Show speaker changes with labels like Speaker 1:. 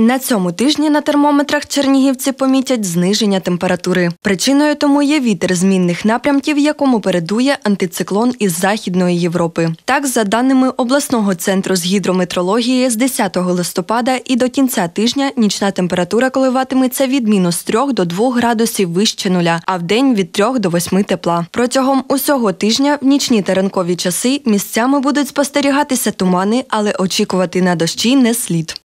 Speaker 1: На цьому тижні на термометрах чернігівці помітять зниження температури. Причиною тому є вітер змінних напрямків, якому передує антициклон із Західної Європи. Так, за даними обласного центру з гідрометрології, з 10 листопада і до кінця тижня нічна температура коливатиметься від мінус 3 до 2 градусів вище нуля, а в день від 3 до 8 тепла. Протягом усього тижня в нічні та ранкові часи місцями будуть спостерігатися тумани, але очікувати на дощі не слід.